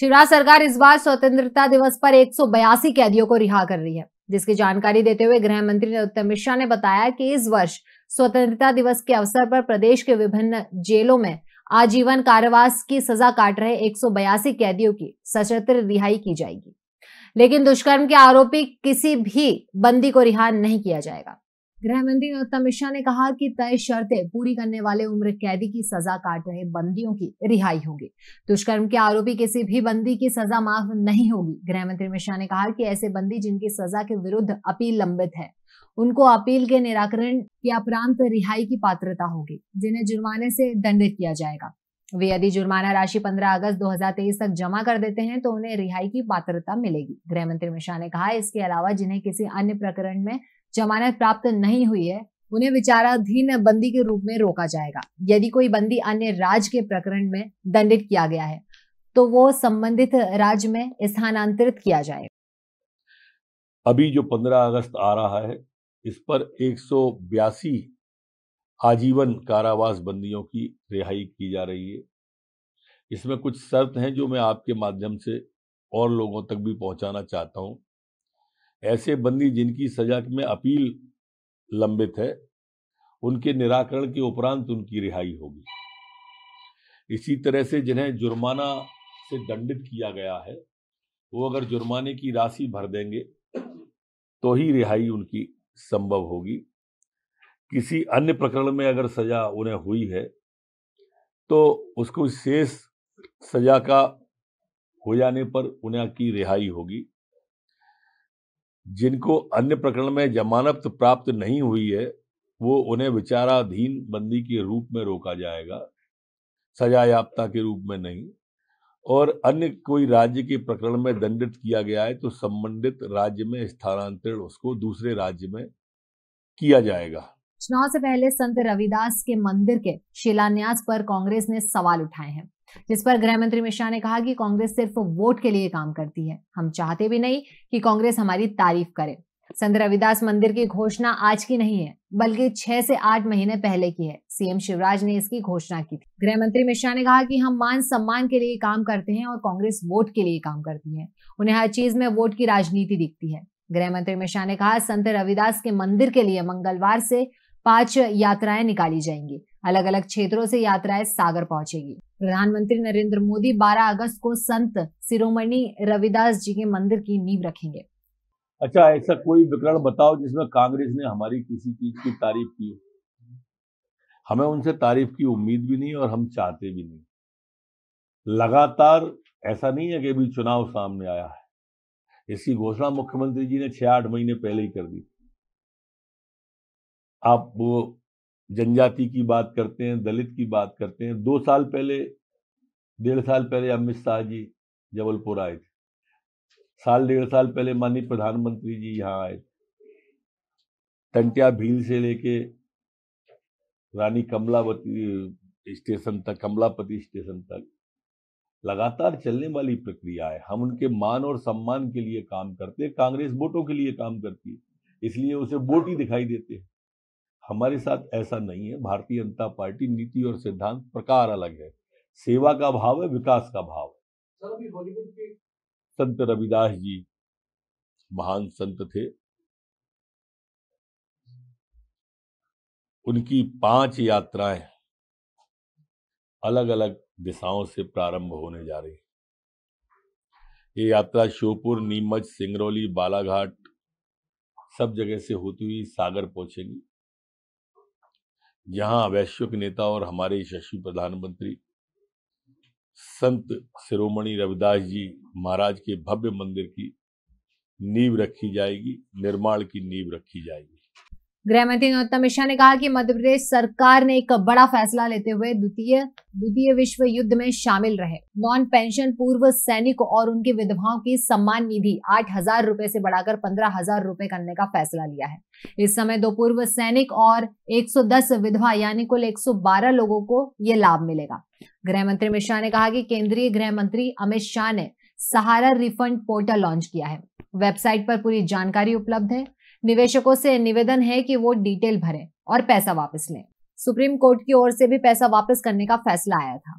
शिवराज सरकार इस बार स्वतंत्रता दिवस पर एक कैदियों को रिहा कर रही है जिसकी जानकारी देते हुए गृह मंत्री नरोत्तम मिश्रा ने बताया कि इस वर्ष स्वतंत्रता दिवस के अवसर पर प्रदेश के विभिन्न जेलों में आजीवन कारावास की सजा काट रहे एक कैदियों की सशस्त्र रिहाई की जाएगी लेकिन दुष्कर्म के आरोपी किसी भी बंदी को रिहा नहीं किया जाएगा गृह मंत्री नरोत्तम मिश्रा ने कहा कि तय शर्तें पूरी करने वाले उम्र कैदी की सजा काट रहे बंदियों की रिहाई होगी दुष्कर्म के आरोपी किसी भी बंदी की सजा माफ नहीं होगी गृह मंत्री मिश्रा ने कहा कि ऐसे बंदी जिनकी सजा के विरुद्ध अपील लंबित है उनको अपील के निराकरण या प्रांत रिहाई की पात्रता होगी जिन्हें जुर्माने से दंडित किया जाएगा वे यदि जुर्माना राशि 15 अगस्त 2023 तक जमा कर देते हैं तो उन्हें रिहाई की पात्रता मिलेगी गृह मंत्री मिश्रा ने कहा इसके अलावा जिन्हें किसी अन्य प्रकरण में जमानत प्राप्त नहीं हुई है उन्हें विचाराधीन बंदी के रूप में रोका जाएगा यदि कोई बंदी अन्य राज्य के प्रकरण में दंडित किया गया है तो वो संबंधित राज्य में स्थानांतरित किया जाएगा अभी जो 15 अगस्त आ रहा है इस पर एक आजीवन कारावास बंदियों की रिहाई की जा रही है इसमें कुछ शर्त हैं जो मैं आपके माध्यम से और लोगों तक भी पहुंचाना चाहता हूं ऐसे बंदी जिनकी सजा में अपील लंबित है उनके निराकरण के उपरांत उनकी रिहाई होगी इसी तरह से जिन्हें जुर्माना से दंडित किया गया है वो अगर जुर्माने की राशि भर देंगे तो ही रिहाई उनकी संभव होगी किसी अन्य प्रकरण में अगर सजा उन्हें हुई है तो उसको शेष सजा का हो जाने पर उन्हें की रिहाई होगी जिनको अन्य प्रकरण में जमानत प्राप्त नहीं हुई है वो उन्हें विचाराधीन बंदी के रूप में रोका जाएगा सजा याफ्ता के रूप में नहीं और अन्य कोई राज्य के प्रकरण में दंडित किया गया है तो संबंधित राज्य में स्थानांतरण उसको दूसरे राज्य में किया जाएगा चुनाव से पहले संत रविदास के मंदिर के शिलान्यास पर कांग्रेस ने सवाल उठाए हैं जिस पर गृह मंत्री मिश्रा ने कहा कि कांग्रेस सिर्फ वोट के लिए काम करती है हम चाहते भी नहीं कि कांग्रेस हमारी तारीफ करे संत रविदास मंदिर की घोषणा आज की नहीं है बल्कि छह से आठ महीने पहले की है सीएम शिवराज ने इसकी घोषणा की थी गृह मंत्री मिश्रा ने कहा कि हम मान सम्मान के लिए काम करते हैं और कांग्रेस वोट के लिए काम करती है उन्हें हर चीज में वोट की राजनीति दिखती है गृह मंत्री मिश्रा ने कहा संत रविदास के मंदिर के लिए मंगलवार से पांच यात्राएं निकाली जाएंगी अलग अलग क्षेत्रों से यात्राएं सागर पहुंचेगी प्रधानमंत्री नरेंद्र मोदी 12 अगस्त को संत सिरोमणि रविदास जी के मंदिर की नींव रखेंगे अच्छा ऐसा कोई विकरण बताओ जिसमें कांग्रेस ने हमारी किसी चीज की तारीफ की हमें उनसे तारीफ की उम्मीद भी नहीं और हम चाहते भी नहीं लगातार ऐसा नहीं है कि अभी चुनाव सामने आया है इसकी घोषणा मुख्यमंत्री जी ने छह आठ महीने पहले ही कर दी आप वो जनजाति की बात करते हैं दलित की बात करते हैं दो साल पहले डेढ़ साल पहले अमित शाह जी जबलपुर आए थे साल डेढ़ साल पहले माननीय प्रधानमंत्री जी यहाँ आए थे टंटिया भील से लेके रानी कमलावती स्टेशन तक कमलापति स्टेशन तक लगातार चलने वाली प्रक्रिया है हम उनके मान और सम्मान के लिए काम करते हैं कांग्रेस वोटों के लिए काम करती है इसलिए उसे वोट ही दिखाई देते हैं हमारे साथ ऐसा नहीं है भारतीय जनता पार्टी नीति और सिद्धांत प्रकार अलग है सेवा का भाव है विकास का भाव है संत रविदास जी महान संत थे उनकी पांच यात्राएं अलग अलग दिशाओं से प्रारंभ होने जा रही ये यात्रा श्योपुर नीमच सिंगरौली बालाघाट सब जगह से होती हुई सागर पहुंचेगी जहां वैश्विक नेता और हमारे यशस्वी प्रधानमंत्री संत शिरोमणि रविदास जी महाराज के भव्य मंदिर की नींव रखी जाएगी निर्माण की नींव रखी जाएगी गृह मंत्री नरोत्तम मिश्रा ने कहा कि मध्य प्रदेश सरकार ने एक बड़ा फैसला लेते हुए द्वितीय द्वितीय विश्व युद्ध में शामिल रहे नॉन पेंशन पूर्व सैनिक और उनकी विधवाओं की सम्मान निधि आठ हजार रूपए से बढ़ाकर पंद्रह हजार रूपए करने का फैसला लिया है इस समय दो पूर्व सैनिक और 110 विधवा यानी कुल 112 लोगों को ये लाभ मिलेगा गृह मंत्री मिश्रा ने कहा कि केंद्रीय गृह मंत्री अमित शाह ने सहारा रिफंड पोर्टल लॉन्च किया है वेबसाइट पर पूरी जानकारी उपलब्ध है निवेशकों से निवेदन है कि वो डिटेल भरें और पैसा वापस लें सुप्रीम कोर्ट की ओर से भी पैसा वापस करने का फैसला आया था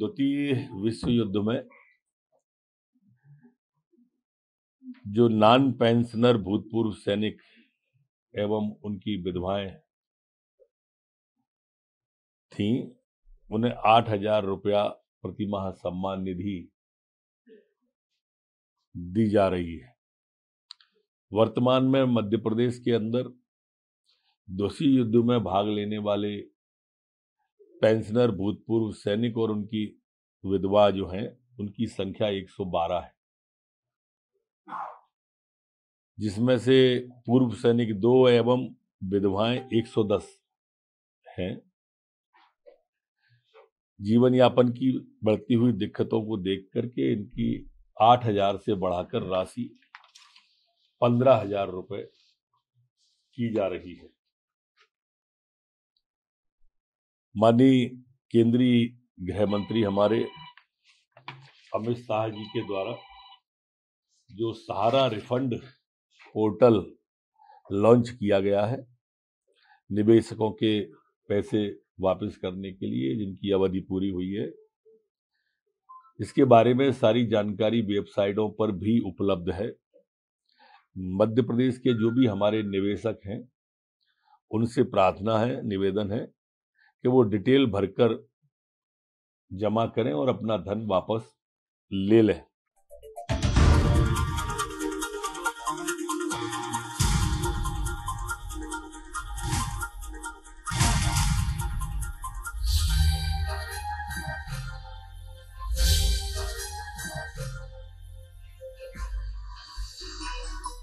द्वितीय विश्व युद्ध में जो नॉन पेंशनर भूतपूर्व सैनिक एवं उनकी विधवाएं थी उन्हें आठ हजार रुपया प्रतिमाह सम्मान निधि दी जा रही है वर्तमान में मध्य प्रदेश के अंदर दोषी युद्ध में भाग लेने वाले पेंशनर भूतपूर्व सैनिक और उनकी विधवा जो हैं उनकी संख्या 112 है जिसमें से पूर्व सैनिक दो एवं विधवाएं 110 हैं जीवन यापन की बढ़ती हुई दिक्कतों को देख करके इनकी आठ हजार से बढ़ाकर राशि पंद्रह हजार रुपए की जा रही है माननीय केंद्रीय गृह मंत्री हमारे अमित शाह जी के द्वारा जो सहारा रिफंड पोर्टल लॉन्च किया गया है निवेशकों के पैसे वापस करने के लिए जिनकी अवधि पूरी हुई है इसके बारे में सारी जानकारी वेबसाइटों पर भी उपलब्ध है मध्य प्रदेश के जो भी हमारे निवेशक हैं उनसे प्रार्थना है निवेदन है कि वो डिटेल भरकर जमा करें और अपना धन वापस ले लें